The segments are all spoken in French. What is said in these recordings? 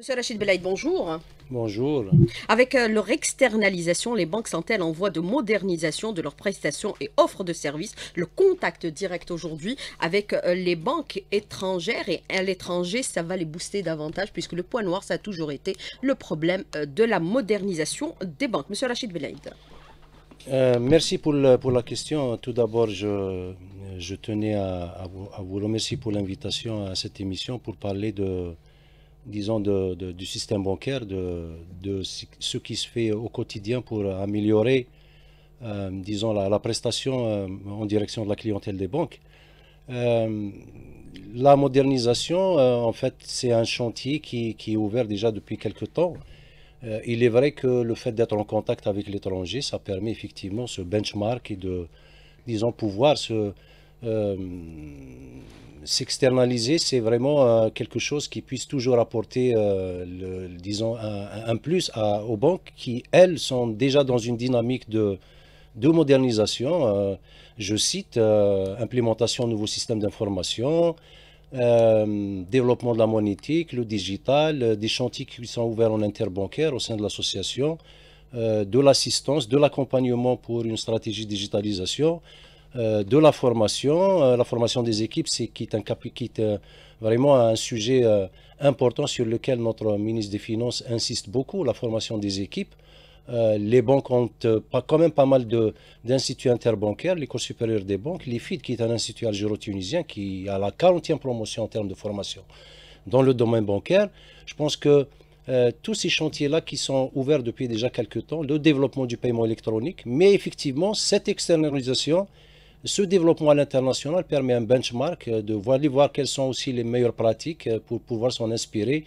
Monsieur Rachid Belaïd, bonjour. Bonjour. Avec euh, leur externalisation, les banques sont-elles en voie de modernisation de leurs prestations et offres de services Le contact direct aujourd'hui avec euh, les banques étrangères et à l'étranger, ça va les booster davantage puisque le point noir, ça a toujours été le problème euh, de la modernisation des banques. Monsieur Rachid Belaïd. merci pour, pour, la question. Tout d'abord, je, je, tenais à, vous, remercier pour l'invitation à cette émission pour parler de disons, de, du système bancaire, de, de, ce qui se fait au quotidien pour améliorer, euh, disons, la, la prestation euh, en direction de la clientèle des banques. Euh, la modernisation, en fait, c'est un chantier qui, qui, est ouvert déjà depuis quelques temps. il est vrai que le fait d'être en contact avec l'étranger, ça permet effectivement ce benchmark et de, disons, pouvoir se euh, s'externaliser, c'est vraiment euh, quelque chose qui puisse toujours apporter, euh, disons, un, plus aux banques qui, elles, sont déjà dans une dynamique de, de modernisation. je cite implémentation de nouveaux systèmes d'information, développement de la monétique, le digital, des chantiers qui sont ouverts en interbancaire au sein de l'association, de l'assistance, de l'accompagnement pour une stratégie de digitalisation. Euh, de la formation. Euh, la formation des équipes, c'est qui est, un, euh, vraiment un sujet important sur lequel notre ministre des Finances insiste beaucoup, la formation des équipes. les banques ont quand même pas mal d'instituts interbancaires, l'École supérieure des banques, l'IFID, qui est un institut algéro-tunisien qui a la 40e promotion en termes de formation dans le domaine bancaire. Je pense que tous ces chantiers-là qui sont ouverts depuis déjà quelques temps, le développement du paiement électronique, mais effectivement, cette externalisation ce développement à l'international permet un benchmark euh, de voir, voir quelles sont aussi les meilleures pratiques euh, pour pouvoir s'en inspirer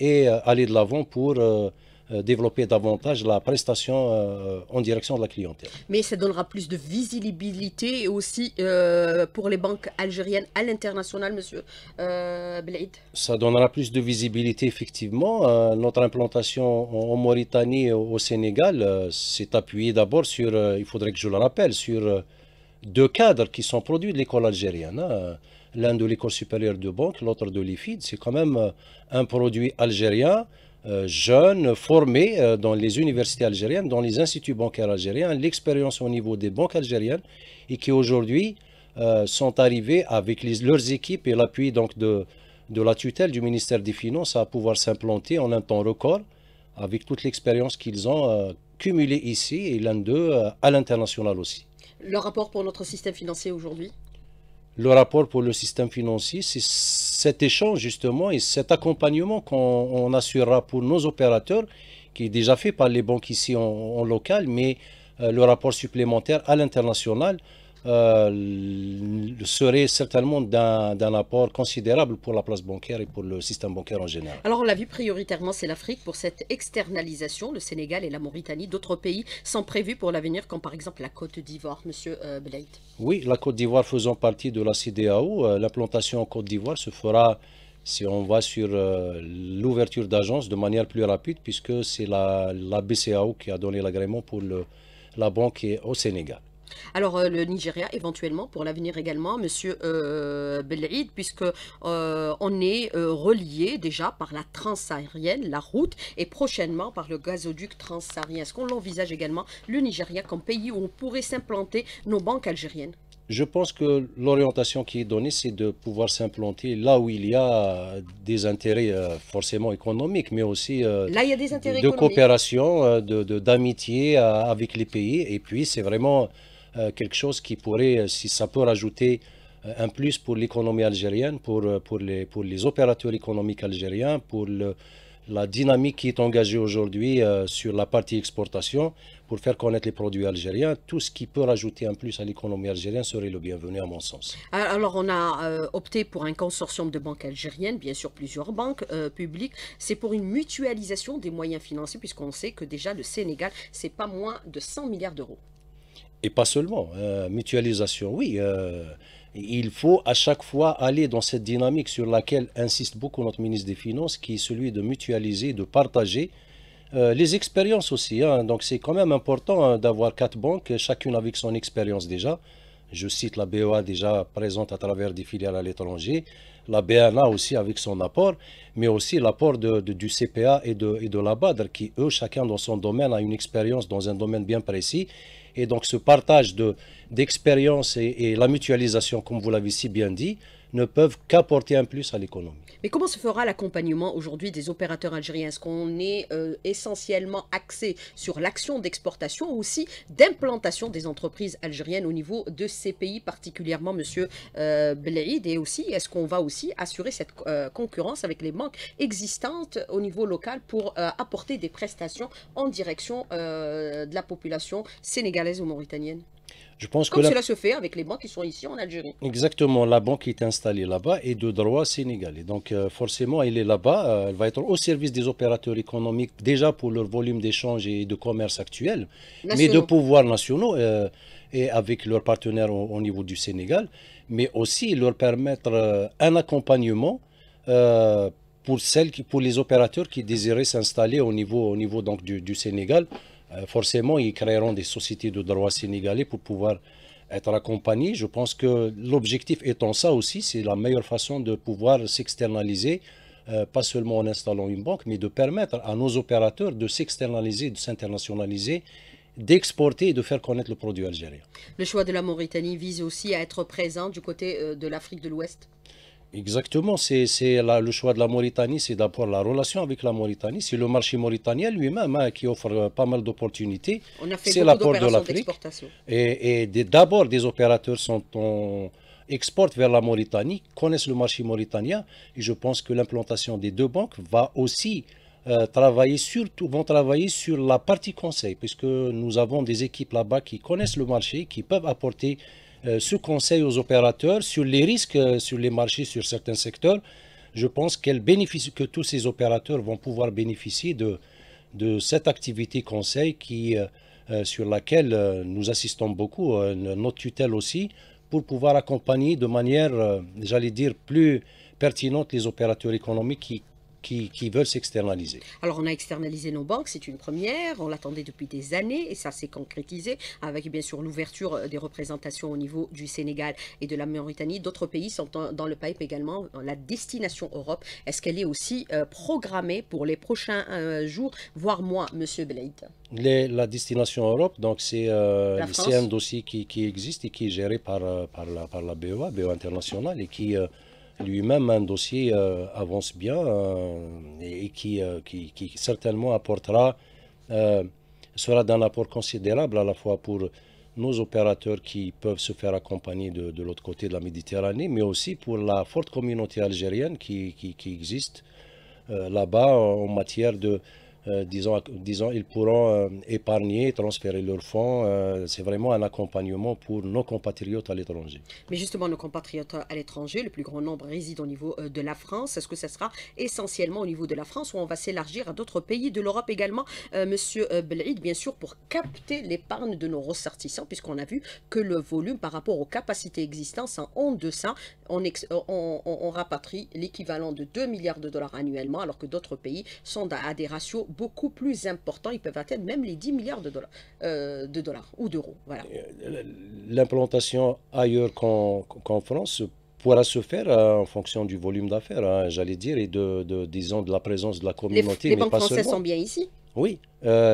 et euh, aller de l'avant pour développer davantage la prestation en direction de la clientèle. Mais ça donnera plus de visibilité aussi pour les banques algériennes à l'international, monsieur Blade. Ça donnera plus de visibilité, effectivement. notre implantation en Mauritanie et au Sénégal s'est appuyée d'abord sur, il faudrait que je le rappelle, sur deux cadres qui sont produits de l'école algérienne. Hein. L'un de l'école supérieure de banque, l'autre de l'IFID. C'est quand même euh, un produit algérien, euh, jeune, formé euh, dans les universités algériennes, dans les instituts bancaires algériens, l'expérience au niveau des banques algériennes et qui aujourd'hui sont arrivés avec leurs équipes et l'appui donc de, de la tutelle du ministère des Finances à pouvoir s'implanter en un temps record avec toute l'expérience qu'ils ont cumulée ici et l'un d'eux à l'international aussi. Le rapport pour notre système financier aujourd'hui Le rapport pour le système financier, c'est cet échange justement et cet accompagnement qu'on assurera pour nos opérateurs, qui est déjà fait par les banques ici en, local, mais euh, le rapport supplémentaire à l'international euh, serait certainement d'un apport considérable pour la place bancaire et pour le système bancaire en général. Alors on l'a vu prioritairement, c'est l'Afrique pour cette externalisation. Le Sénégal et la Mauritanie, d'autres pays sont prévus pour l'avenir, comme par exemple la Côte d'Ivoire, Monsieur euh, Blade. Oui, la Côte d'Ivoire faisant partie de la CDAO, euh, l'implantation en Côte d'Ivoire se fera si on va sur l'ouverture d'agences de manière plus rapide, puisque c'est la, BCAO qui a donné l'agrément pour le, la banque au Sénégal. Alors euh, le Nigeria éventuellement pour l'avenir également, Monsieur euh, Belaïd, puisque euh, on est euh, relié déjà par la transsaharienne, la route, et prochainement par le gazoduc transsaharien. Est-ce qu'on l'envisage également le Nigeria comme pays où on pourrait s'implanter nos banques algériennes je pense que l'orientation qui est donnée, c'est de pouvoir s'implanter là où il y a des intérêts forcément économiques, mais aussi là, il y a des de coopération, d'amitié de, avec les pays. Et puis, c'est vraiment euh, quelque chose qui pourrait, euh, si ça peut rajouter euh, un plus pour l'économie algérienne, pour, pour, les, pour les opérateurs économiques algériens, pour la dynamique qui est engagée aujourd'hui sur la partie exportation pour faire connaître les produits algériens. Tout ce qui peut rajouter un plus à l'économie algérienne serait le bienvenu à mon sens. Ah, alors on a opté pour un consortium de banques algériennes, bien sûr plusieurs banques publiques. C'est pour une mutualisation des moyens financiers puisqu'on sait que déjà le Sénégal, c'est pas moins de 100 milliards d'euros. Et pas seulement. Hein, mutualisation, oui. Euh, il faut à chaque fois aller dans cette dynamique sur laquelle insiste beaucoup notre ministre des Finances, qui est celui de mutualiser, de partager euh, les expériences aussi. Hein. Donc c'est quand même important hein, d'avoir quatre banques, chacune avec son expérience déjà. Je cite la BOA déjà présente à travers des filiales à l'étranger la BNA aussi avec son apport, mais aussi l'apport du CPA et de, et de qui eux, chacun dans son domaine, a une expérience dans un domaine bien précis. Et donc ce partage d'expérience et la mutualisation, comme vous l'avez si bien dit, ne peuvent qu'apporter un plus à l'économie. Mais comment se fera l'accompagnement aujourd'hui des opérateurs algériens Est-ce qu'on est euh, essentiellement axé sur l'action d'exportation ou aussi d'implantation des entreprises algériennes au niveau de ces pays, particulièrement Monsieur euh, Et aussi, est-ce qu'on va aussi assurer cette euh, concurrence avec les banques existantes au niveau local pour euh, apporter des prestations en direction de la population sénégalaise ou mauritanienne je pense Comme que cela se fait avec les banques qui sont ici en Algérie. Exactement, la banque qui est installée là-bas est de droit sénégalais. Donc euh, forcément, elle est là-bas, euh, elle va être au service des opérateurs économiques, déjà pour leur volume d'échange et de commerce actuel, mais de pouvoirs nationaux euh, et avec leurs partenaires au, niveau du Sénégal, mais aussi leur permettre un accompagnement pour, celles pour les opérateurs qui désiraient s'installer au niveau, au niveau donc, du Sénégal euh, forcément, ils créeront des sociétés de droit sénégalais pour pouvoir être accompagnés. Je pense que l'objectif étant ça aussi, c'est la meilleure façon de pouvoir s'externaliser, euh, pas seulement en installant une banque, mais de permettre à nos opérateurs de s'externaliser, de s'internationaliser d'exporter et de faire connaître le produit algérien. Le choix de la Mauritanie vise aussi à être présent du côté euh, de l'Afrique de l'Ouest Exactement, c'est le choix de la Mauritanie, c'est d'abord la relation avec la Mauritanie, c'est le marché mauritanien lui-même hein, qui offre euh, pas mal d'opportunités. On a fait beaucoup de l'Afrique. Et, et d'abord, des opérateurs sont en exportent vers la Mauritanie, connaissent le marché mauritanien, et je pense que l'implantation des deux banques va aussi euh, travailler surtout vont travailler sur la partie conseil, puisque nous avons des équipes là-bas qui connaissent le marché, qui peuvent apporter euh, ce conseil aux opérateurs sur les risques euh, sur les marchés, sur certains secteurs, je pense que tous ces opérateurs vont pouvoir bénéficier de, de cette activité conseil qui, euh, sur laquelle nous assistons beaucoup, notre tutelle aussi, pour pouvoir accompagner de manière, j'allais dire, plus pertinente les opérateurs économiques qui, qui, veulent s'externaliser. Alors on a externalisé nos banques, c'est une première, on l'attendait depuis des années et ça s'est concrétisé avec bien sûr l'ouverture euh, des représentations au niveau du Sénégal et de la Mauritanie. D'autres pays sont dans, le pipe également. Euh, la destination Europe, est-ce qu'elle est aussi euh, programmée pour les prochains jours, voire moi Monsieur Blade les, la destination Europe, donc c'est euh, un dossier qui, existe et qui est géré par, par, la, par la BEA, BEA International, et qui lui-même un dossier euh, avance bien euh, et, euh, qui, qui, certainement apportera, sera d'un apport considérable à la fois pour nos opérateurs qui peuvent se faire accompagner de, l'autre côté de la Méditerranée, mais aussi pour la forte communauté algérienne qui existe là-bas en matière de euh, disons, ils pourront euh, épargner, transférer leurs fonds. Euh, c'est vraiment un accompagnement pour nos compatriotes à l'étranger. Mais justement, nos compatriotes à l'étranger, le plus grand nombre réside au niveau de la France. Est-ce que ça sera essentiellement au niveau de la France ou on va s'élargir à d'autres pays de l'Europe également, Monsieur Belhid, bien sûr, pour capter l'épargne de nos ressortissants, puisqu'on a vu que le volume par rapport aux capacités existantes, en deçà, on, on rapatrie l'équivalent de 2 milliards de dollars annuellement, alors que d'autres pays sont à des ratios beaucoup plus importants. Ils peuvent atteindre même les 10 milliards de dollars, euh, de dollars ou d'euros. Euh, l'implantation ailleurs qu'en France pourra se faire euh, en fonction du volume d'affaires, hein, j'allais dire, et de, disons, de la présence de la communauté. Les, banques françaises sont bien ici Oui,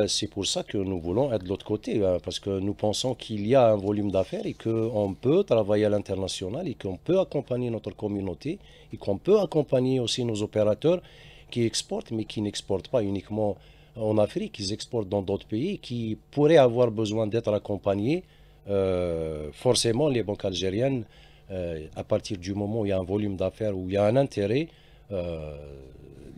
c'est pour ça que nous voulons être de l'autre côté, hein, parce que nous pensons qu'il y a un volume d'affaires et qu'on peut travailler à l'international et qu'on peut accompagner notre communauté et qu'on peut accompagner aussi nos opérateurs qui exportent, mais qui n'exportent pas uniquement en Afrique, ils exportent dans d'autres pays qui pourraient avoir besoin d'être accompagnés. Euh, forcément, les banques algériennes, euh, à partir du moment où il y a un volume d'affaires, où il y a un intérêt, euh,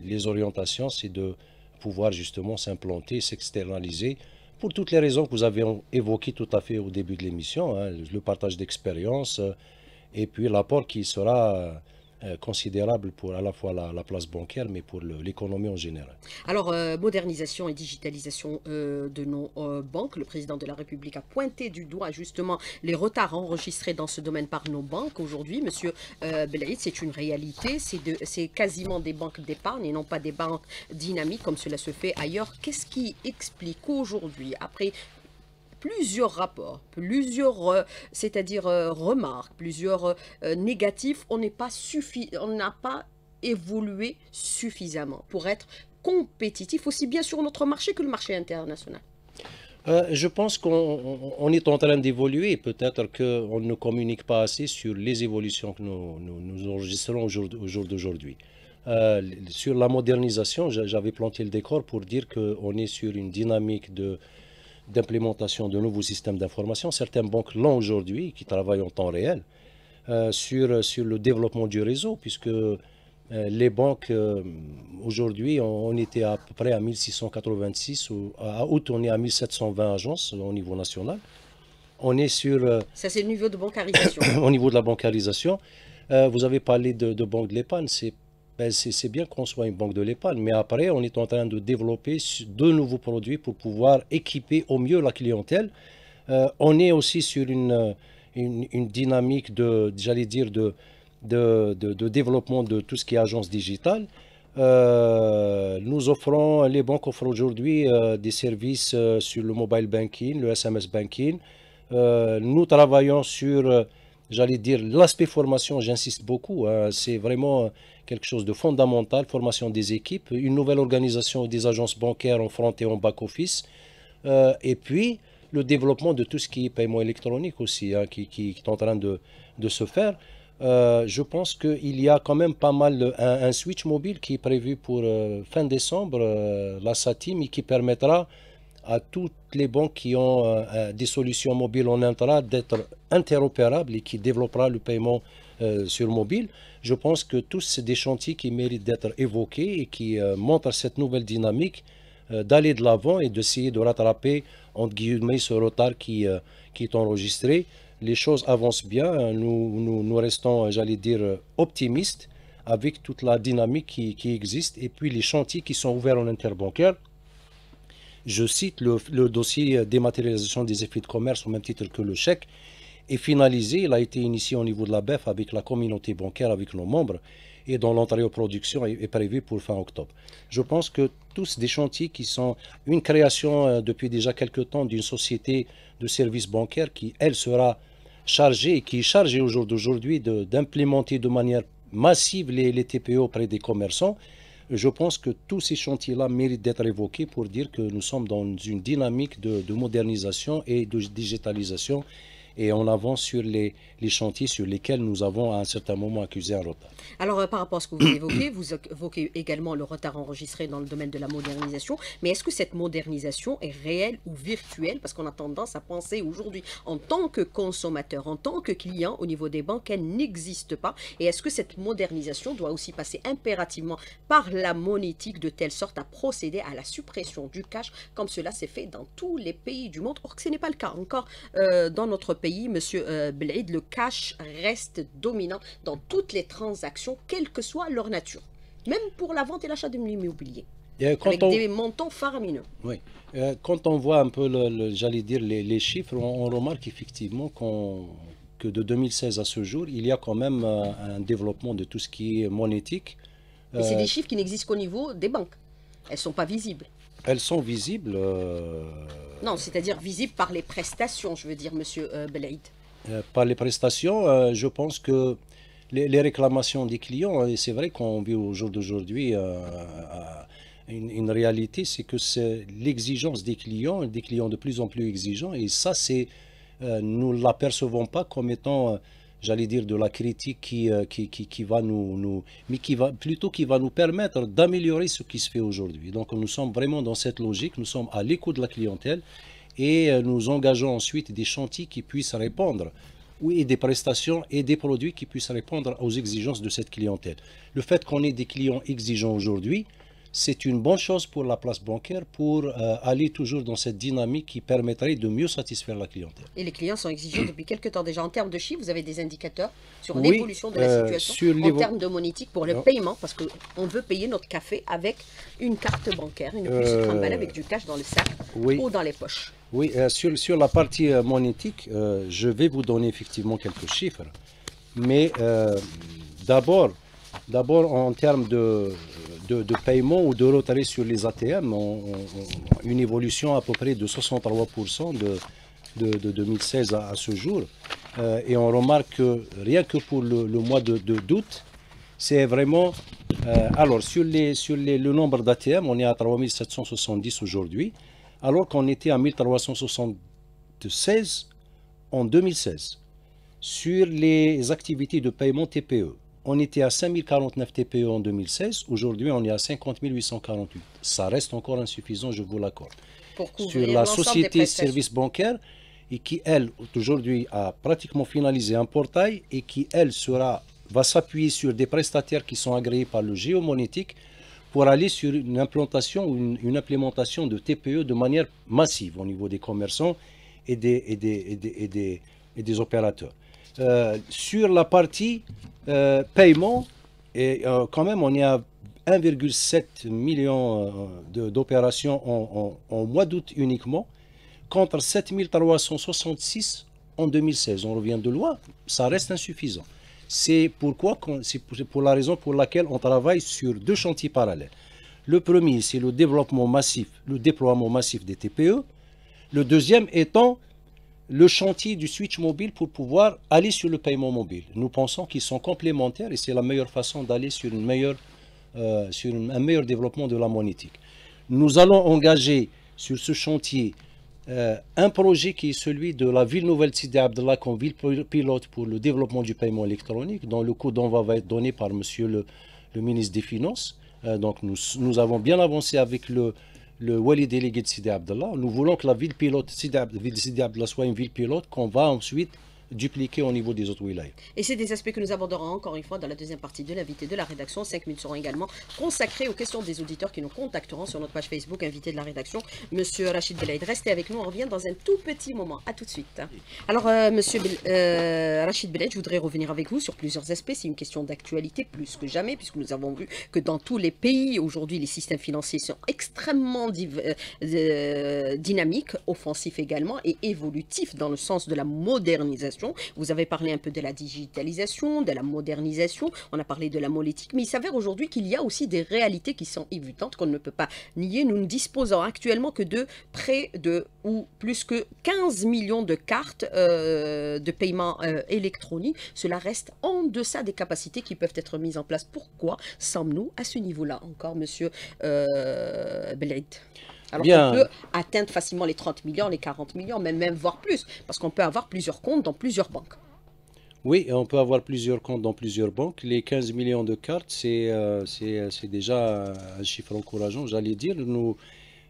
les orientations, c'est de pouvoir justement s'implanter, s'externaliser, pour toutes les raisons que vous avez évoquées tout à fait au début de l'émission, hein, le partage d'expériences et puis l'apport qui sera euh, considérable pour à la fois la, place bancaire, mais pour l'économie en général. Alors, euh, modernisation et digitalisation euh, de nos banques, le président de la République a pointé du doigt justement les retards enregistrés dans ce domaine par nos banques aujourd'hui. Monsieur Belaïd, c'est une réalité, c'est quasiment des banques d'épargne et non pas des banques dynamiques comme cela se fait ailleurs. Qu'est-ce qui explique aujourd'hui, après plusieurs rapports, plusieurs, euh, c'est-à-dire euh, remarques, plusieurs euh, négatifs, on n'est pas suffi on n'a pas évolué suffisamment pour être compétitif aussi bien sur notre marché que le marché international. je pense qu'on est en train d'évoluer. Peut-être qu'on ne communique pas assez sur les évolutions que nous, nous, enregistrons au jour, d'aujourd'hui. sur la modernisation, j'avais planté le décor pour dire qu'on est sur une dynamique de d'implémentation de nouveaux systèmes d'information. Certaines banques l'ont aujourd'hui, qui travaillent en temps réel, euh, sur, sur le développement du réseau, puisque euh, les banques, euh, aujourd'hui, on, était à peu près à 1686, ou à août, on est à 1720 agences au niveau national. On est sur... Ça, c'est le niveau de bancarisation. au niveau de la bancarisation. vous avez parlé de, de banque de l'épargne, c'est ben, c'est bien qu'on soit une banque de l'épargne, mais après, on est en train de développer de nouveaux produits pour pouvoir équiper au mieux la clientèle. Euh, on est aussi sur une, une, dynamique de, j'allais dire, de de, développement de tout ce qui est agence digitale. Euh, nous offrons, les banques offrent aujourd'hui euh, des services sur le mobile banking, le SMS banking. nous travaillons sur j'allais dire, l'aspect formation, j'insiste beaucoup, hein, c'est vraiment quelque chose de fondamental, formation des équipes, une nouvelle organisation des agences bancaires en front et en back-office, euh, et puis le développement de tout ce qui est paiement électronique aussi, hein, qui, est en train de, se faire. Euh, je pense qu'il y a quand même pas mal un, switch mobile qui est prévu pour euh, fin décembre, la Satim, et qui permettra à toutes les banques qui ont euh, euh, des solutions mobiles en intra d'être interopérables et qui développera le paiement euh, sur mobile. Je pense que tous ces chantiers qui méritent d'être évoqués et qui montrent cette nouvelle dynamique d'aller de l'avant et d'essayer de rattraper entre guillemets ce retard qui, qui est enregistré. Les choses avancent bien, hein. nous, nous, nous restons, j'allais dire, optimistes avec toute la dynamique qui, qui existe et puis les chantiers qui sont ouverts en interbancaire. Je cite le, dossier dématérialisation des effets de commerce au même titre que le chèque est finalisé. Il a été initié au niveau de la BEF avec la communauté bancaire, avec nos membres, et dont l'Ontario Production est, prévu pour fin octobre. Je pense que tous des chantiers qui sont une création euh, depuis déjà quelques temps d'une société de services bancaires qui, elle, sera chargée qui est chargée aujourd'hui d'implémenter de, manière massive les, les TPE auprès des commerçants. Je pense que tous ces chantiers-là méritent d'être évoqués pour dire que nous sommes dans une dynamique de, modernisation et de digitalisation et en avance sur les, les chantiers sur lesquels nous avons à un certain moment accusé un retard. Alors, euh, par rapport à ce que vous évoquez, vous évoquez également le retard enregistré dans le domaine de la modernisation, mais est-ce que cette modernisation est réelle ou virtuelle Parce qu'on a tendance à penser aujourd'hui, en tant que consommateur, en tant que client, au niveau des banques, qu'elle n'existe pas. Et est-ce que cette modernisation doit aussi passer impérativement par la monétique de telle sorte à procéder à la suppression du cash comme cela s'est fait dans tous les pays du monde, or que ce n'est pas le cas encore euh, dans notre pays pays, monsieur le cash reste dominant dans toutes les transactions, quelle que soit leur nature, même pour la vente et l'achat de l'immobilier. Euh, Avec des montants faramineux. Oui. Euh, quand on voit un peu, le, j'allais dire, les, chiffres, on, remarque effectivement qu'on que de 2016 à ce jour, il y a quand même euh, un développement de tout ce qui est monétique. Mais c'est des chiffres qui n'existent qu'au niveau des banques. Elles ne sont pas visibles. Elles sont visibles. Euh, non, c'est-à-dire visibles par les prestations, je veux dire, monsieur euh, Belaid. Euh, par les prestations, je pense que les, réclamations des clients, et c'est vrai qu'on vit au jour d'aujourd'hui une, réalité, c'est que c'est l'exigence des clients, des clients de plus en plus exigeants, et ça, c'est nous ne l'apercevons pas comme étant j'allais dire, de la critique qui, euh, qui, va nous, mais qui va plutôt qui va nous permettre d'améliorer ce qui se fait aujourd'hui. Donc nous sommes vraiment dans cette logique, nous sommes à l'écoute de la clientèle et euh, nous engageons ensuite des chantiers qui puissent répondre et des prestations et des produits qui puissent répondre aux exigences de cette clientèle. Le fait qu'on ait des clients exigeants aujourd'hui, c'est une bonne chose pour la place bancaire pour euh, aller toujours dans cette dynamique qui permettrait de mieux satisfaire la clientèle. Et les clients sont exigeants depuis quelque temps déjà. En termes de chiffres, vous avez des indicateurs sur l'évolution de la euh, situation, en termes de monétique pour le paiement, parce qu'on veut payer notre café avec une carte bancaire, une euh, avec du cash dans le sac ou dans les poches. Oui, sur, sur, la partie monétique, je vais vous donner effectivement quelques chiffres. Mais d'abord, d'abord en termes de de, paiement ou de retrait sur les ATM ont, une évolution à peu près de 63% de, 2016 à, ce jour. Euh, et on remarque que rien que pour le, mois de d'août, c'est vraiment... Euh, alors, sur, les, sur les, le nombre d'ATM, on est à 3770 aujourd'hui, alors qu'on était à 1376 en 2016. Sur les activités de paiement TPE, on était à 5049 TPE en 2016, aujourd'hui on est à 50 848. Ça reste encore insuffisant, je vous l'accorde. Sur la société services bancaires, et qui elle, aujourd'hui, a pratiquement finalisé un portail et qui elle sera, va s'appuyer sur des prestataires qui sont agréés par le géomonétique pour aller sur une implantation ou une, implémentation de TPE de manière massive au niveau des commerçants et des, et des, et des, et des, et des opérateurs. Euh, sur la partie euh, paiement, et euh, quand même, on est à 1,7 million d'opérations en, mois d'août uniquement, contre 7366 en 2016. On revient de loin, ça reste insuffisant. C'est pourquoi, c'est pour la raison pour laquelle on travaille sur deux chantiers parallèles. Le premier, c'est le développement massif, le déploiement massif des TPE. Le deuxième étant le chantier du switch mobile pour pouvoir aller sur le paiement mobile. Nous pensons qu'ils sont complémentaires et c'est la meilleure façon d'aller sur, euh, sur un meilleur développement de la monétique. Nous allons engager sur ce chantier euh, un projet qui est celui de la ville nouvelle Sidi Abdallah comme ville pilote pour le développement du paiement électronique, dont le coup d'envoi va être donné par monsieur le, ministre des Finances. Euh, donc nous, nous, avons bien avancé avec le, le Wali délégué de Sidi Abdallah. Nous voulons que la ville pilote, Sidi Abdallah, soit une ville pilote qu'on va ensuite dupliqué au niveau des autres wilayas. Et c'est des aspects que nous aborderons encore une fois dans la deuxième partie de l'invité de la rédaction. Cinq minutes seront également consacrées aux questions des auditeurs qui nous contacteront sur notre page Facebook, invité de la rédaction, Monsieur Rachid Belaïd. Restez avec nous, on revient dans un tout petit moment. À tout de suite. Alors, euh, Monsieur euh, Rachid Belaïd, je voudrais revenir avec vous sur plusieurs aspects. C'est une question d'actualité plus que jamais, puisque nous avons vu que dans tous les pays, aujourd'hui, les systèmes financiers sont extrêmement euh, dynamiques, offensifs également, et évolutifs dans le sens de la modernisation vous avez parlé un peu de la digitalisation, de la modernisation, on a parlé de la molétique, mais il s'avère aujourd'hui qu'il y a aussi des réalités qui sont évitantes, qu'on ne peut pas nier. Nous ne disposons actuellement que de près de ou plus que 15 millions de cartes euh, de paiement euh, électronique. Cela reste en deçà des capacités qui peuvent être mises en place. Pourquoi sommes-nous à ce niveau-là encore, Monsieur euh, alors on peut atteindre facilement les 30 millions, les 40 millions, même même voire plus, parce qu'on peut avoir plusieurs comptes dans plusieurs banques. Oui, on peut avoir plusieurs comptes dans plusieurs banques. Les 15 millions de cartes, c'est euh, euh, c'est déjà un chiffre encourageant, j'allais dire. Nous,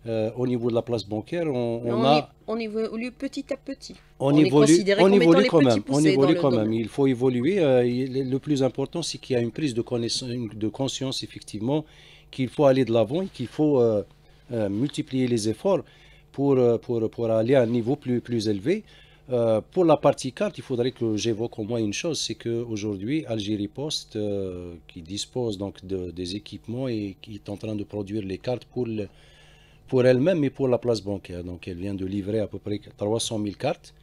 euh, au niveau de la place bancaire, on, a... on évolue petit à petit. On, évolue, on évolue quand même. On évolue quand même. Il faut évoluer. le plus important, c'est qu'il y a une prise de, connaissance, de conscience, effectivement, qu'il faut aller de l'avant et qu'il faut euh, multiplier les efforts pour, euh, pour, pour, aller à un niveau plus, plus élevé. Euh, pour la partie carte, il faudrait que j'évoque au moins une chose, c'est qu'aujourd'hui, Algérie Post, qui dispose donc de, des équipements et qui est en train de produire les cartes pour, pour elle-même et pour la place bancaire. Donc elle vient de livrer à peu près 300 000 cartes.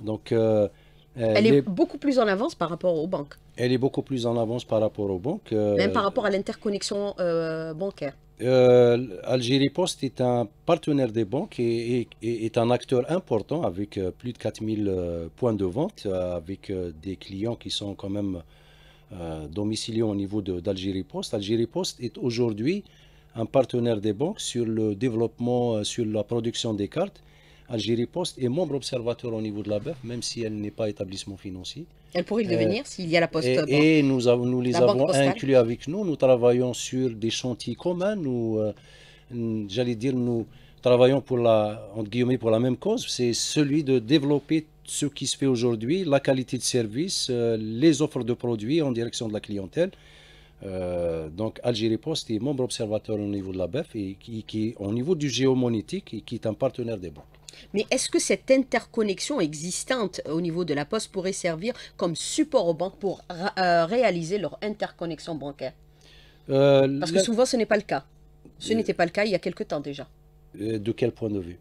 Donc, elle, est, est beaucoup plus en avance par rapport aux banques. Elle est beaucoup plus en avance par rapport aux banques. Même par rapport à l'interconnexion bancaire. Euh, Algérie Post est un partenaire des banques et, est un acteur important avec euh, plus de 4000 euh, points de vente, avec des clients qui sont quand même domiciliés au niveau d'Algérie Post. Algérie Post est aujourd'hui un partenaire des banques sur le développement, sur la production des cartes Algérie Poste est membre observateur au niveau de la BEF, même si elle n'est pas établissement financier. Elle pourrait le devenir euh, s'il y a la poste. Et, et nous, nous les avons inclus avec nous. Nous travaillons sur des chantiers communs. Nous, euh, j'allais dire, nous travaillons pour la, entre guillemets, pour la même cause. C'est celui de développer ce qui se fait aujourd'hui, la qualité de service, euh, les offres de produits en direction de la clientèle. donc Algérie Post est membre observateur au niveau de la BEF et qui, au niveau du géomonétique et qui est un partenaire des banques. Mais est-ce que cette interconnexion existante au niveau de la Poste pourrait servir comme support aux banques pour euh, réaliser leur interconnexion bancaire euh, Parce que souvent, ce n'est pas le cas. Ce euh, n'était pas le cas il y a quelque temps déjà. De quel point de vue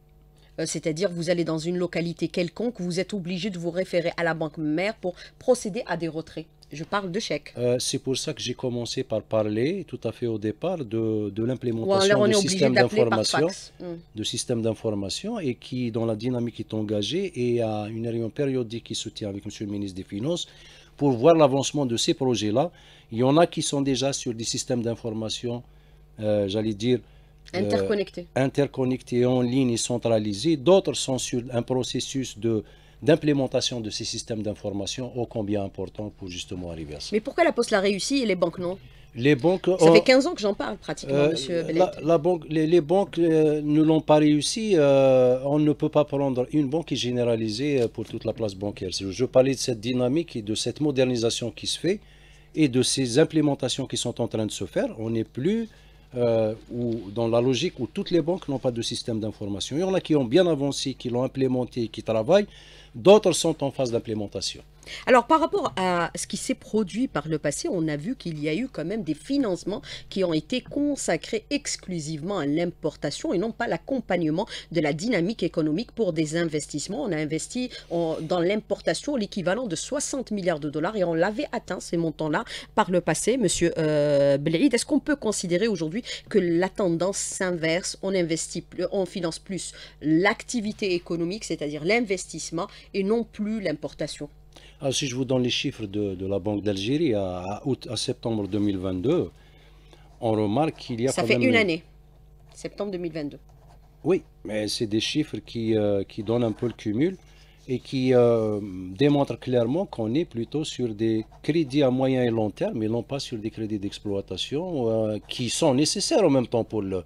c'est-à-dire vous allez dans une localité quelconque, vous êtes obligé de vous référer à la banque mère pour procéder à des retraits. Je parle de chèques. Euh, c'est pour ça que j'ai commencé par parler tout à fait au départ de, l'implémentation système d'information, hmm. de système d'information et qui, dans la dynamique est engagée et à une réunion périodique qui se tient avec Monsieur le ministre des Finances pour voir l'avancement de ces projets-là. Il y en a qui sont déjà sur des systèmes d'information, euh, j'allais dire, euh, interconnectés. interconnectés en ligne et centralisés. D'autres sont sur un processus de d'implémentation de ces systèmes d'information ô combien important pour justement arriver à ça. Mais pourquoi la Poste l'a réussi et les banques non les banques Ça fait 15 ans que j'en parle pratiquement, euh, monsieur la, banque, les, banques euh, ne l'ont pas réussi. Euh, on ne peut pas prendre une banque et généraliser pour toute la place bancaire. Je parlais de cette dynamique et de cette modernisation qui se fait et de ces implémentations qui sont en train de se faire. On n'est plus euh, ou dans la logique où toutes les banques n'ont pas de système d'information. Il y en a qui ont bien avancé, qui l'ont implémenté, qui travaillent. D'autres sont en phase d'implémentation. Alors, par rapport à ce qui s'est produit par le passé, on a vu qu'il y a eu quand même des financements qui ont été consacrés exclusivement à l'importation et non pas l'accompagnement de la dynamique économique pour des investissements. On a investi dans l'importation l'équivalent de 60 milliards de dollars et on l'avait atteint, ces montants-là, par le passé. Monsieur euh, Bléry. est-ce qu'on peut considérer aujourd'hui que la tendance s'inverse On investit, on finance plus l'activité économique, c'est-à-dire l'investissement et non plus l'importation alors, ah, si je vous donne les chiffres de, la Banque d'Algérie, à, août, à septembre 2022, on remarque qu'il y a... Ça fait une année, septembre 2022. Oui, mais c'est des chiffres qui, euh, qui donnent un peu le cumul et qui euh, démontrent clairement qu'on est plutôt sur des crédits à moyen et long terme et non pas sur des crédits d'exploitation euh, qui sont nécessaires en même temps pour le...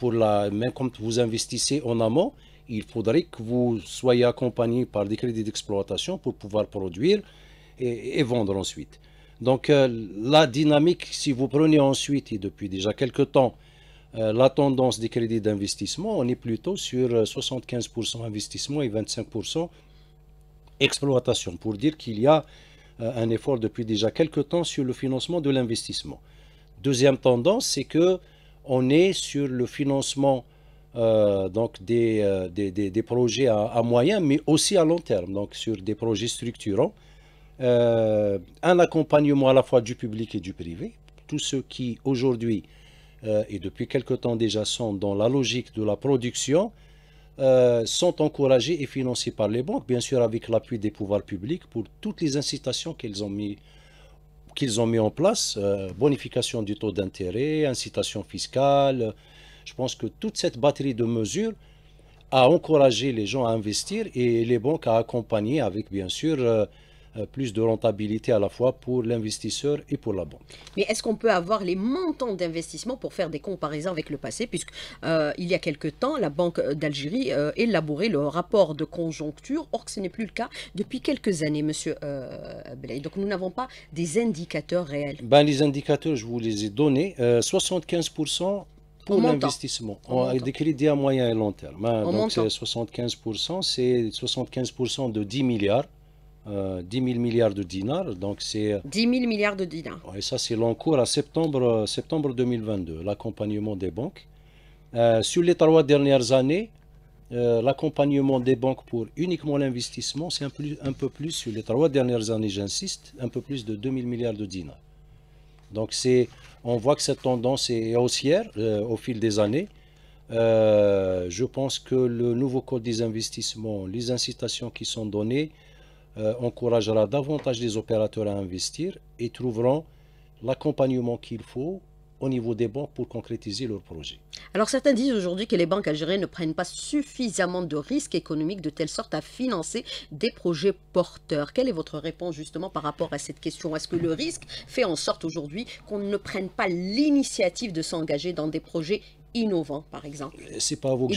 Pour la, même quand vous investissez en amont, il faudrait que vous soyez accompagné par des crédits d'exploitation pour pouvoir produire et, vendre ensuite. Donc euh, la dynamique, si vous prenez ensuite, et depuis déjà quelques temps, euh, la tendance des crédits d'investissement, on est plutôt sur 75% euh, investissement et 25% exploitation, pour dire qu'il y a un effort depuis déjà quelques temps sur le financement de l'investissement. Deuxième tendance, c'est que on est sur le financement euh, donc euh, des, des, des, projets à, moyen, mais aussi à long terme, donc sur des projets structurants. Euh, un accompagnement à la fois du public et du privé. Tous ceux qui aujourd'hui et depuis quelque temps déjà sont dans la logique de la production sont encouragés et financés par les banques, bien sûr avec l'appui des pouvoirs publics pour toutes les incitations qu'ils ont mis qu'ils ont mis en place, bonification du taux d'intérêt, incitation fiscale, je pense que toute cette batterie de mesures a encouragé les gens à investir et les banques à accompagner avec, bien sûr, euh, euh, plus de rentabilité à la fois pour l'investisseur et pour la banque. Mais est-ce qu'on peut avoir les montants d'investissement pour faire des comparaisons avec le passé Puisque euh, il y a quelques temps, la Banque d'Algérie élaborait le rapport de conjoncture, or que ce n'est plus le cas depuis quelques années, Monsieur Belay. Donc nous n'avons pas des indicateurs réels. Ben, les indicateurs, je vous les ai donnés. 75% pour l'investissement, des crédits à moyen et long terme. Hein. Donc c'est 75%, c'est 75% de 10 milliards. 10 euh, 000 milliards de dinars, donc c'est... 10 euh, 000 milliards de dinars. Et ça, c'est l'encours à septembre, euh, septembre 2022, l'accompagnement des banques. sur les trois dernières années, l'accompagnement des banques pour uniquement l'investissement, c'est un, un peu plus, sur les trois dernières années, j'insiste, un peu plus de 2 000 milliards de dinars. Donc c'est on voit que cette tendance est haussière euh, au fil des années. Euh, je pense que le nouveau code des investissements, les incitations qui sont données, euh, encouragera davantage les opérateurs à investir et trouveront l'accompagnement qu'il faut au niveau des banques pour concrétiser leurs projets. Alors certains disent aujourd'hui que les banques algériennes ne prennent pas suffisamment de risques économiques de telle sorte à financer des projets porteurs. Quelle est votre réponse justement par rapport à cette question Est-ce que le risque fait en sorte aujourd'hui qu'on ne prenne pas l'initiative de s'engager dans des projets innovants par exemple C'est pas vous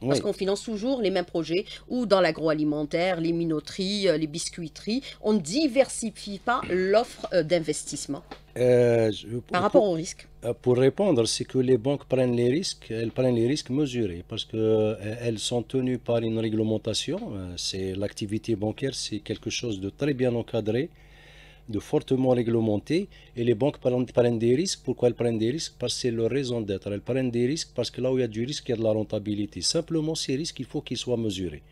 parce qu'on finance toujours les mêmes projets, ou dans l'agroalimentaire, les minoteries, euh, les biscuiteries. On ne diversifie pas l'offre euh, d'investissement euh, par rapport aux risques. Pour répondre, c'est que les banques prennent les risques, elles prennent les risques mesurés, parce qu'elles sont tenues par une réglementation. L'activité bancaire, c'est quelque chose de très bien encadré de fortement réglementer et les banques prennent des risques. Pourquoi elles prennent des risques Parce que c'est leur raison d'être. Elles prennent des risques parce que là où il y a du risque, il y a de la rentabilité. Simplement, ces risques, il faut qu'ils soient mesurés.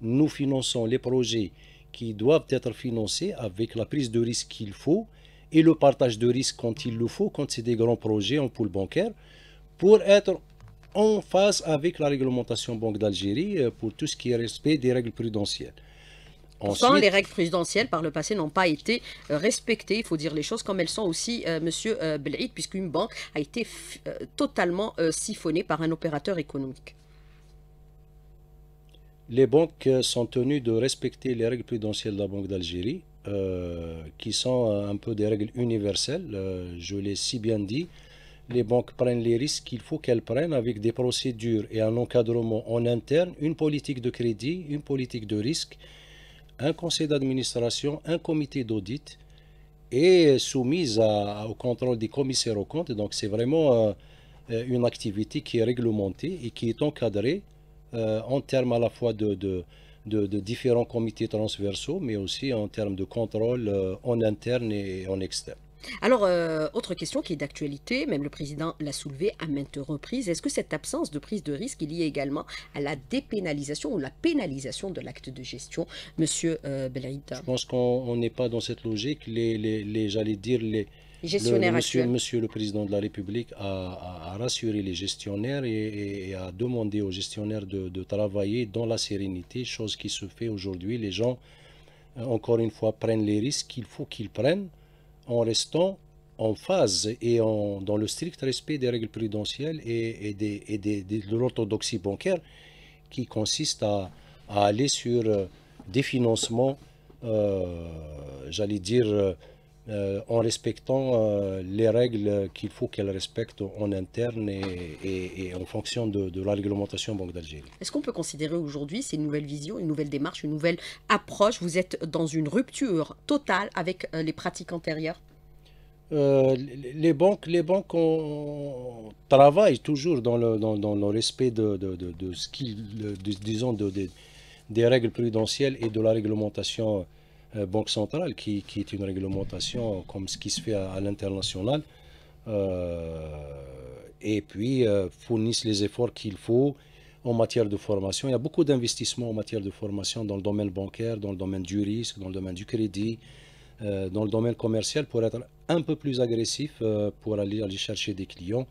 Nous finançons les projets qui doivent être financés avec la prise de risque qu'il faut et le partage de risque quand il le faut, quand c'est des grands projets en poule bancaire, pour être en phase avec la réglementation Banque d'Algérie euh, pour tout ce qui est respect des règles prudentielles. Pourtant, les règles présidentielles par le passé n'ont pas été euh, respectées. Il faut dire les choses comme elles sont aussi, M. Euh, monsieur euh, puisqu'une banque a été totalement siphonnée par un opérateur économique. Les banques sont tenues de respecter les règles prudentielles de la Banque d'Algérie, qui sont un peu des règles universelles. je l'ai si bien dit. Les banques prennent les risques qu'il faut qu'elles prennent avec des procédures et un encadrement en interne, une politique de crédit, une politique de risque un conseil d'administration, un comité d'audit et soumise au contrôle des commissaires aux comptes. Donc c'est vraiment euh, euh, une activité qui est réglementée et qui est encadrée euh, en termes à la fois de, différents comités transversaux, mais aussi en termes de contrôle en interne et en externe. Alors, euh, autre question qui est d'actualité, même le président l'a soulevé à maintes reprises, est-ce que cette absence de prise de risque est liée également à la dépénalisation ou la pénalisation de l'acte de gestion Monsieur euh, Je pense qu'on n'est pas dans cette logique. Les, J'allais dire les... le, monsieur, le Président de la République a, rassuré les gestionnaires et, a demandé aux gestionnaires de, travailler dans la sérénité, chose qui se fait aujourd'hui. Les gens, euh, encore une fois, prennent les risques qu'il faut qu'ils prennent en restant en phase et en, dans le strict respect des règles prudentielles et, des, de l'orthodoxie bancaire qui consiste à, aller sur euh, des financements, euh, j'allais dire, euh, euh, en respectant euh, les règles qu'il faut qu'elle respecte en interne et, en fonction de, la réglementation Banque d'Algérie. Est-ce qu'on peut considérer aujourd'hui ces nouvelles nouvelle vision, une nouvelle démarche, une nouvelle approche Vous êtes dans une rupture totale avec euh, les pratiques antérieures les banques, les banques travaillent toujours dans le, respect de, de ce disons, des règles prudentielles et de la réglementation euh, banque centrale, qui, qui, est une réglementation comme ce qui se fait à, l'international. Euh, et puis euh, fournissent les efforts qu'il faut en matière de formation. Il y a beaucoup d'investissements en matière de formation dans le domaine bancaire, dans le domaine du risque, dans le domaine du crédit, dans le domaine commercial pour être un peu plus agressif pour aller, aller chercher des clients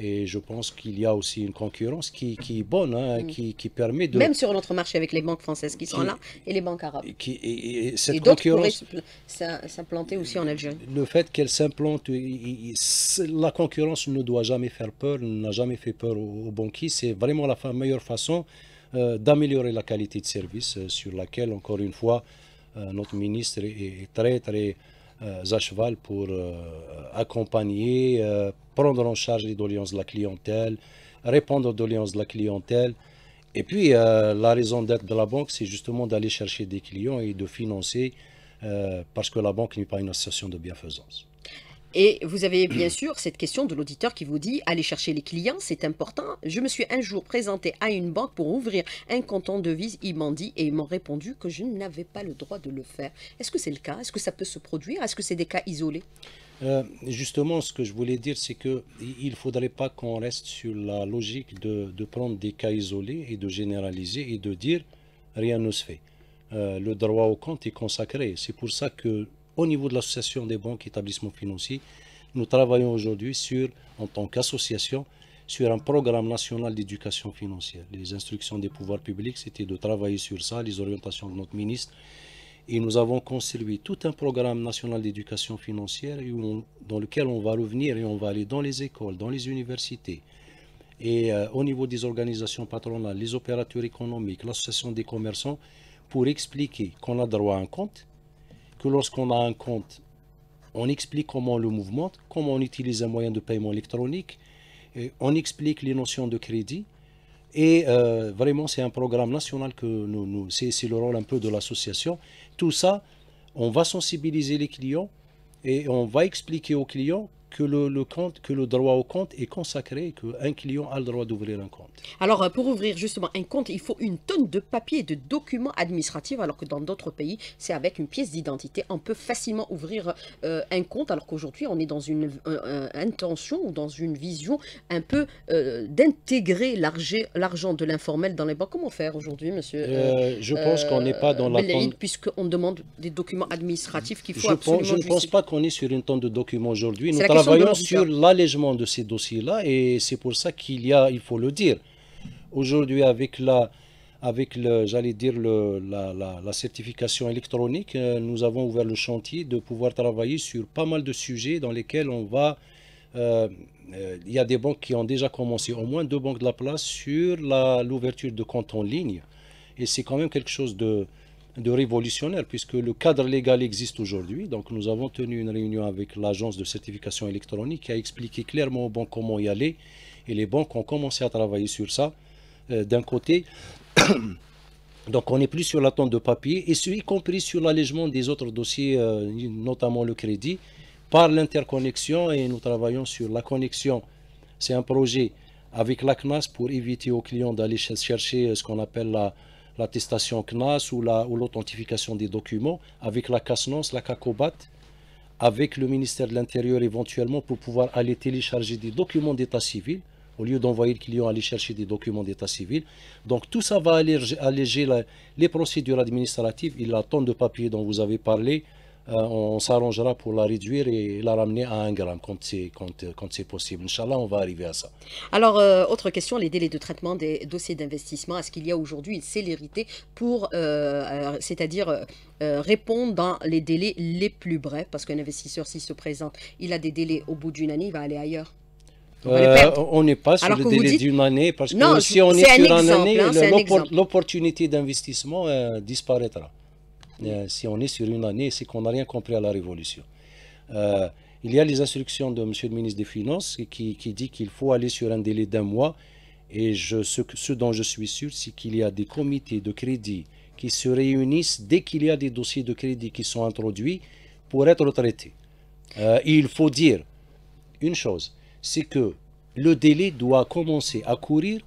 et je pense qu'il y a aussi une concurrence qui, qui est bonne, hein, mm. qui, qui, permet de... Même sur notre marché avec les banques françaises qui sont là et les banques arabes. Qui, et, et cette concurrence s'implanter aussi en Algérie. Le fait qu'elle s'implante, la concurrence ne doit jamais faire peur, n'a jamais fait peur aux, banquiers. C'est vraiment la meilleure façon euh, d'améliorer la qualité de service euh, sur laquelle, encore une fois, euh, notre ministre est très, très euh, à cheval pour euh, accompagner, euh, prendre en charge les doléances de la clientèle, répondre aux doléances de la clientèle. Et puis, la raison d'être de la banque, c'est justement d'aller chercher des clients et de financer, parce que la banque n'est pas une association de bienfaisance. Et vous avez bien sûr cette question de l'auditeur qui vous dit allez chercher les clients, c'est important. Je me suis un jour présenté à une banque pour ouvrir un compte en devise. Ils m'ont dit et ils m'ont répondu que je n'avais pas le droit de le faire. Est-ce que c'est le cas Est-ce que ça peut se produire Est-ce que c'est des cas isolés euh, justement, ce que je voulais dire, c'est qu'il ne faudrait pas qu'on reste sur la logique de, prendre des cas isolés et de généraliser et de dire rien ne se fait. Euh, le droit au compte est consacré. C'est pour ça que au niveau de l'association des banques et établissements financiers, nous travaillons aujourd'hui sur, en tant qu'association, sur un programme national d'éducation financière. Les instructions des pouvoirs publics, c'était de travailler sur ça, les orientations de notre ministre. Et nous avons construit tout un programme national d'éducation financière dans lequel on va revenir et on va aller dans les écoles, dans les universités. Et euh, au niveau des organisations patronales, les opérateurs économiques, l'association des commerçants, pour expliquer qu'on a droit à un compte, que lorsqu'on a un compte, on explique comment le mouvement, comment on utilise un moyen de paiement électronique, on explique les notions de crédit. Et euh, vraiment, c'est un programme national que nous c'est le rôle un peu de l'association. Tout ça, on va sensibiliser les clients et on va expliquer aux clients que le, droit au compte est consacré, qu'un client a le droit d'ouvrir un compte. Alors, euh, pour ouvrir justement un compte, il faut une tonne de papiers et de documents administratifs, alors que dans d'autres pays, c'est avec une pièce d'identité, on peut facilement ouvrir euh, un compte, alors qu'aujourd'hui, on est dans une euh, intention ou dans une vision un peu d'intégrer l'argent de l'informel dans les banques. Comment faire aujourd'hui, monsieur Je pense qu'on n'est pas dans la... Puisque Puisqu'on demande des documents administratifs qu'il faut je absolument Je ne pense pas qu'on est sur une tonne de documents aujourd'hui, travaillons sur l'allègement de ces dossiers-là et c'est pour ça qu'il y a, il faut le dire, aujourd'hui avec la avec le, j'allais dire le, la, la, certification électronique, euh, nous avons ouvert le chantier de pouvoir travailler sur pas mal de sujets dans lesquels on va euh, euh, il y a des banques qui ont déjà commencé, au moins deux banques de la place, sur l'ouverture de comptes en ligne. Et c'est quand même quelque chose de, de révolutionnaire, puisque le cadre légal existe aujourd'hui. Donc nous avons tenu une réunion avec l'agence de certification électronique qui a expliqué clairement aux banques comment y aller. Et les banques ont commencé à travailler sur ça. Euh, d'un côté, donc on n'est plus sur l'attente de papier, et y compris sur l'allègement des autres dossiers, euh, notamment le crédit, par l'interconnexion, et nous travaillons sur la connexion. C'est un projet avec la CNAS pour éviter aux clients d'aller chercher euh, ce qu'on appelle la l'attestation CNAS ou l'authentification des documents, avec la CASNOS, la CACOBAT, avec le ministère de l'Intérieur éventuellement pour pouvoir aller télécharger des documents d'état civil au lieu d'envoyer le client aller chercher des documents d'état civil. Donc tout ça va alléger, alléger les procédures administratives Il y a tant de papier dont vous avez parlé, euh, on s'arrangera pour la réduire et la ramener à un gramme quand c'est quand, possible. Inch'Allah, on va arriver à ça. Alors, euh, autre question, les délais de traitement des dossiers d'investissement, est-ce qu'il y a aujourd'hui une célérité pour, euh, c'est-à-dire répondre dans les délais les plus brefs Parce qu'un investisseur, s'il se présente, il a des délais au bout d'une année, il va aller ailleurs. on n'est pas sur le délai d'une année parce que si on est, sur une année, hein, l'opportunité d'investissement disparaîtra. Euh, si on est sur une année, c'est qu'on n'a rien compris à la révolution. Euh, il y a les instructions de M. le ministre des Finances qui, dit qu'il faut aller sur un délai d'un mois. Et je, ce, dont je suis sûr, c'est qu'il y a des comités de crédit qui se réunissent dès qu'il y a des dossiers de crédit qui sont introduits pour être traités. Euh, il faut dire une chose, c'est que le délai doit commencer à courir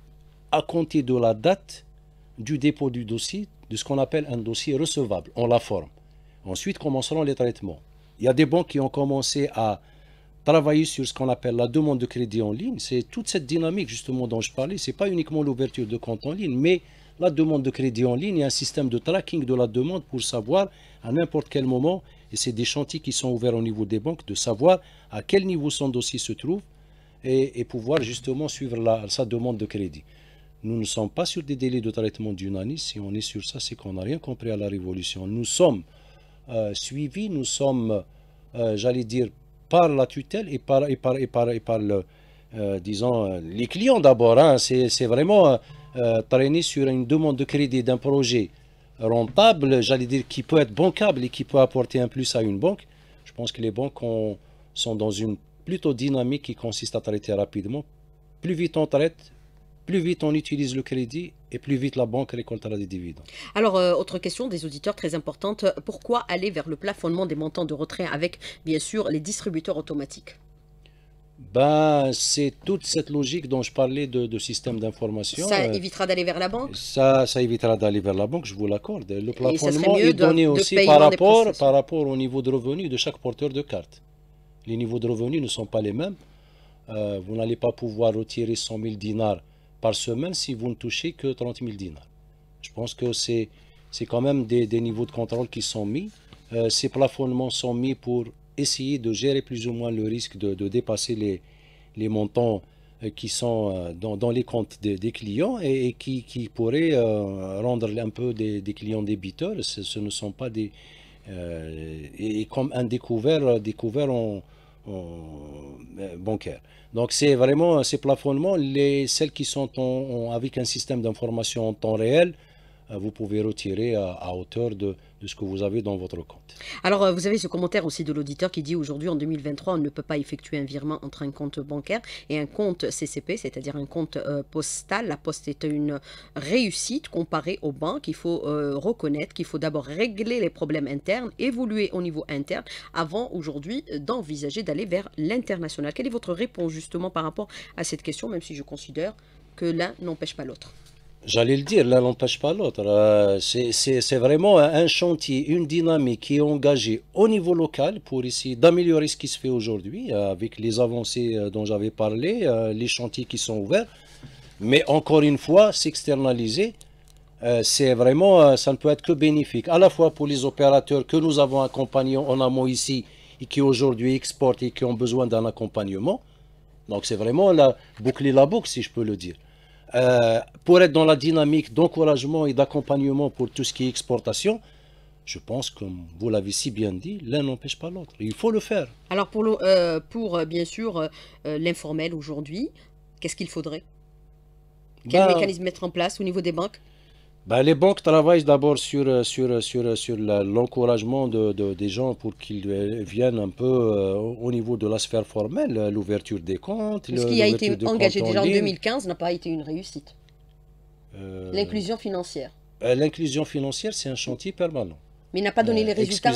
à compter de la date du dépôt du dossier de ce qu'on appelle un dossier recevable. On la forme. Ensuite commenceront les traitements. Il y a des banques qui ont commencé à travailler sur ce qu'on appelle la demande de crédit en ligne. C'est toute cette dynamique justement dont je parlais. Ce n'est pas uniquement l'ouverture de compte en ligne, mais la demande de crédit en ligne et un système de tracking de la demande pour savoir à n'importe quel moment, et c'est des chantiers qui sont ouverts au niveau des banques, de savoir à quel niveau son dossier se trouve et, pouvoir justement suivre sa demande de crédit. Nous ne sommes pas sur des délais de traitement d'une Si on est sur ça, c'est qu'on n'a rien compris à la révolution. Nous sommes euh, suivis, nous sommes, euh, j'allais dire, par la tutelle et par, et par, et par, par le, euh, disons, les clients d'abord. Hein. c'est vraiment traîner sur une demande de crédit d'un projet rentable, j'allais dire, qui peut être bancable et qui peut apporter un plus à une banque. Je pense que les banques sont dans une plutôt dynamique qui consiste à traiter rapidement. Plus vite on traite, plus vite on utilise le crédit et plus vite la banque récoltera des dividendes. Alors, euh, autre question des auditeurs très importante, pourquoi aller vers le plafonnement des montants de retrait avec, bien sûr, les distributeurs automatiques ben, c'est toute cette logique dont je parlais de, système d'information. Ça euh, évitera d'aller vers la banque ça, ça évitera d'aller vers la banque, je vous l'accorde. Le plafonnement est donné aussi par, rapport, par rapport au niveau de revenu de chaque porteur de carte. Les niveaux de revenus ne sont pas les mêmes. Euh, vous n'allez pas pouvoir retirer 100 000 dinars par semaine si vous ne touchez que 30 000 dinars. Je pense que c'est quand même des, des, niveaux de contrôle qui sont mis. Euh, ces plafonnements sont mis pour essayer de gérer plus ou moins le risque de, de dépasser les, les montants euh, qui sont euh, dans, dans les comptes des, des clients et, qui, qui pourraient rendre un peu des, des clients débiteurs. Ce, ne sont pas des... et, comme un découvert, découvert on, en, euh, bancaire. Donc c'est vraiment ces plafonnements, les, celles qui sont avec un système d'information en temps réel, euh, vous pouvez retirer à, hauteur de, ce que vous avez dans votre compte. Alors, euh, vous avez ce commentaire aussi de l'auditeur qui dit aujourd'hui, en 2023, on ne peut pas effectuer un virement entre un compte bancaire et un compte CCP, c'est-à-dire un compte euh, postal. La poste est une réussite comparée aux banques. Il faut reconnaître qu'il faut d'abord régler les problèmes internes, évoluer au niveau interne, avant aujourd'hui d'envisager d'aller vers l'international. Quelle est votre réponse justement par rapport à cette question, même si je considère que l'un n'empêche pas l'autre J'allais le dire, l'un n'empêche pas l'autre. Euh, c'est vraiment un chantier, une dynamique qui est engagée au niveau local pour ici d'améliorer ce qui se fait aujourd'hui euh, avec les avancées euh, dont j'avais parlé, les chantiers qui sont ouverts. Mais encore une fois, s'externaliser, c'est vraiment, ça ne peut être que bénéfique, à la fois pour les opérateurs que nous avons accompagnés en amont ici et qui aujourd'hui exportent et qui ont besoin d'un accompagnement. Donc c'est vraiment la, boucler la boucle, si je peux le dire. Euh, pour être dans la dynamique d'encouragement et d'accompagnement pour tout ce qui est exportation, je pense, comme vous l'avez si bien dit, l'un n'empêche pas l'autre. Il faut le faire. Alors pour, euh, pour euh, bien sûr l'informel aujourd'hui, qu'est-ce qu'il faudrait Quel ben, mécanisme mettre en place au niveau des banques bah, les banques travaillent d'abord sur, euh, sur, euh, euh, l'encouragement des gens pour qu'ils viennent un peu au niveau de la sphère formelle, l'ouverture des comptes. Ce qui a été engagé déjà en, 2015 n'a pas été une réussite. L'inclusion financière. L'inclusion financière, c'est un chantier permanent. Mais n'a pas donné les résultats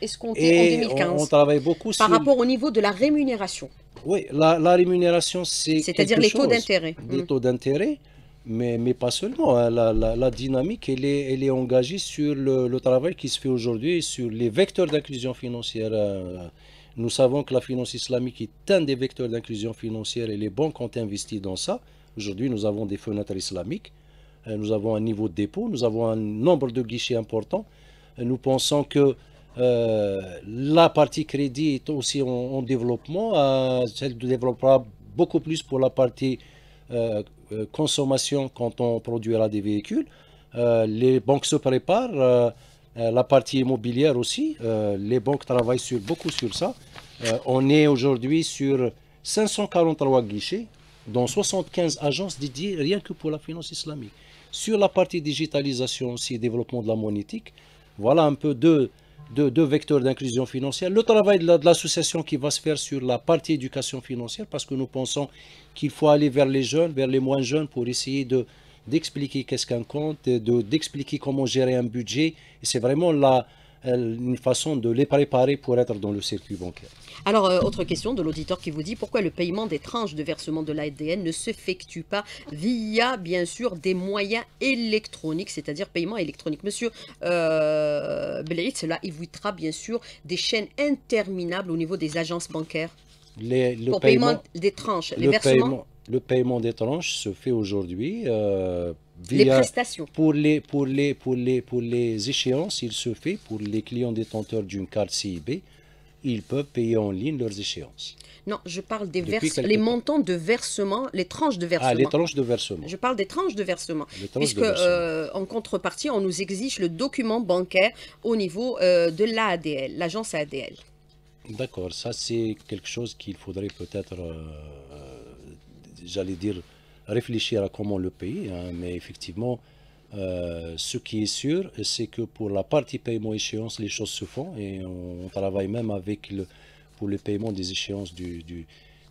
escomptés en 2015. On, travaille beaucoup sur… Par rapport au niveau de la rémunération. Oui, la, la rémunération, c'est. C'est-à-dire les taux d'intérêt. Les mmh. taux d'intérêt. Mais, mais pas seulement, hein. la, la, dynamique, elle est, elle est engagée sur le, travail qui se fait aujourd'hui, sur les vecteurs d'inclusion financière. Euh, nous savons que la finance islamique est un des vecteurs d'inclusion financière et les banques ont investi dans ça. Aujourd'hui, nous avons des fenêtres islamiques, euh, nous avons un niveau de dépôt, nous avons un nombre de guichets importants. Euh, nous pensons que la partie crédit est aussi en, développement, euh, elle développera beaucoup plus pour la partie euh, consommation quand on produira des véhicules. Euh, les banques se préparent, euh, la partie immobilière aussi. les banques travaillent sur, beaucoup sur ça. on est aujourd'hui sur 543 guichets, dont 75 agences dédiées rien que pour la finance islamique. Sur la partie digitalisation aussi, développement de la monétique, voilà un peu deux, de, vecteurs d'inclusion financière, le travail de l'association qui va se faire sur la partie éducation financière, parce que nous pensons qu'il faut aller vers les jeunes, vers les moins jeunes, pour essayer de d'expliquer qu'est-ce qu'un compte, d'expliquer comment gérer un budget. c'est vraiment la, une façon de les préparer pour être dans le circuit bancaire. Alors, euh, autre question de l'auditeur qui vous dit pourquoi le paiement des tranches de versement de l'ADN ne s'effectue pas via, bien sûr, des moyens électroniques, c'est-à-dire paiement électronique. Monsieur euh, cela évitera, bien sûr, des chaînes interminables au niveau des agences bancaires. le paiement, des tranches, le Paiement, des tranches se fait aujourd'hui. Euh, les prestations. Pour les, pour, les, pour, les, pour les échéances, il se fait pour les clients détenteurs d'une carte CIB, ils peuvent payer en ligne leurs échéances. Non, je parle des les montants de versement, les tranches de versement. Ah, les tranches de versement. Je parle des tranches de versement. Tranches puisque euh, en contrepartie, on nous exige le document bancaire au niveau euh, de l'ADL, l'agence ADL. D'accord, ça c'est quelque chose qu'il faudrait peut-être, euh, j'allais dire, réfléchir à comment le payer. Hein, mais effectivement, euh, ce qui est sûr, c'est que pour la partie paiement échéance, les choses se font et on, travaille même avec le, pour le paiement des échéances du,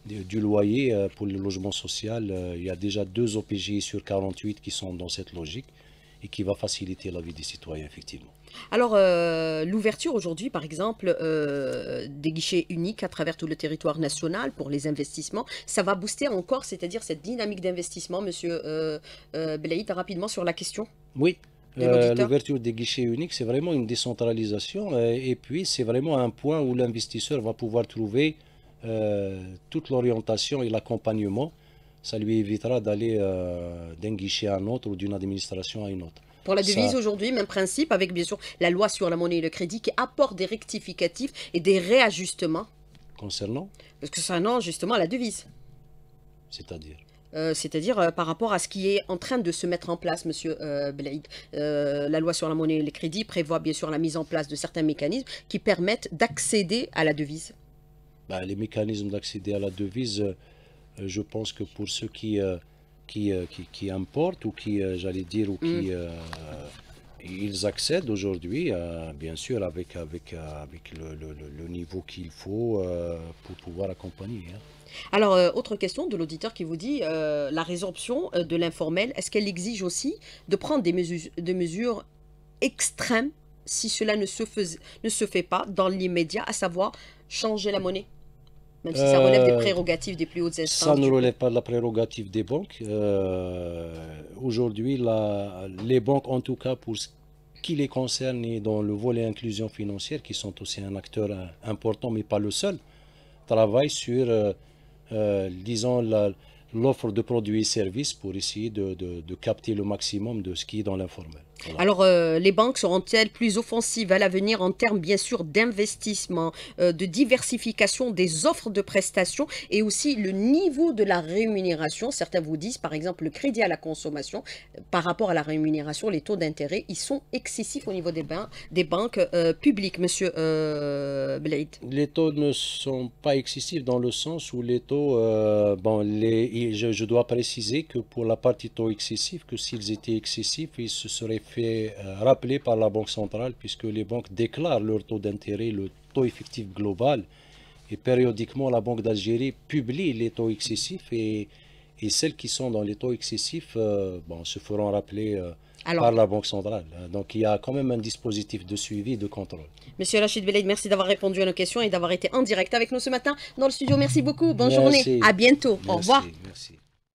du, loyer euh, pour le logement social. Euh, il y a déjà deux OPJ sur 48 qui sont dans cette logique et qui va faciliter la vie des citoyens, effectivement. Alors, euh, l'ouverture aujourd'hui, par exemple, euh, des guichets uniques à travers tout le territoire national pour les investissements, ça va booster encore, c'est-à-dire cette dynamique d'investissement, Monsieur euh, euh rapidement sur la question Oui. L'ouverture des guichets uniques, c'est vraiment une décentralisation et puis c'est vraiment un point où l'investisseur va pouvoir trouver toute l'orientation et l'accompagnement. Ça lui évitera d'aller d'un guichet à un autre ou d'une administration à une autre. Pour la devise aujourd'hui, même principe, avec bien sûr la loi sur la monnaie et le crédit qui apporte des rectificatifs et des réajustements. Concernant Parce que ça, justement, la devise. C'est-à-dire euh, c'est-à-dire euh, par rapport à ce qui est en train de se mettre en place, Monsieur euh, euh, la loi sur la monnaie et le crédit prévoit bien sûr la mise en place de certains mécanismes qui permettent d'accéder à la devise. Bah, les mécanismes d'accéder à la devise, je pense que pour ceux qui euh, qui, qui, importent ou qui, euh, j'allais dire, ou qui... Mm. Euh, ils accèdent aujourd'hui, bien sûr, avec, avec, avec le, niveau qu'il faut pour pouvoir accompagner. Hein. Alors, autre question de l'auditeur qui vous dit la résorption de l'informel, est-ce qu'elle exige aussi de prendre des mesures, des mesures extrêmes si cela ne se, ne se fait pas dans l'immédiat, à savoir changer la monnaie même si ça relève des euh, prérogatives des plus hautes Ça ne relève pas de la prérogative des banques. Euh, aujourd'hui, les banques, en tout cas pour ce qui les concerne et dans le volet inclusion financière, qui sont aussi un acteur important, mais pas le seul, travaillent sur, euh, disons, l'offre de produits et services pour essayer de capter le maximum de ce qui est dans l'informel. Alors, euh, les banques seront-elles plus offensives à l'avenir en termes, bien sûr, d'investissement, euh, de diversification des offres de prestations et aussi le niveau de la rémunération Certains vous disent, par exemple, le crédit à la consommation, par rapport à la rémunération, les taux d'intérêt, ils sont excessifs au niveau des, banques euh, publiques, monsieur Blade. Les taux ne sont pas excessifs dans le sens où les taux, bon, je, dois préciser que pour la partie taux excessifs, que s'ils étaient excessifs, ils se seraient fait euh, rappeler par la Banque centrale puisque les banques déclarent leur taux d'intérêt, le taux effectif global. Et périodiquement, la Banque d'Algérie publie les taux excessifs et, et, celles qui sont dans les taux excessifs euh, bon, se feront rappeler euh, par la Banque centrale. Hein. Donc il y a quand même un dispositif de suivi et de contrôle. Monsieur Rachid Belaid, merci d'avoir répondu à nos questions et d'avoir été en direct avec nous ce matin dans le studio. Merci beaucoup. Bonne journée. À bientôt. Au revoir. Merci.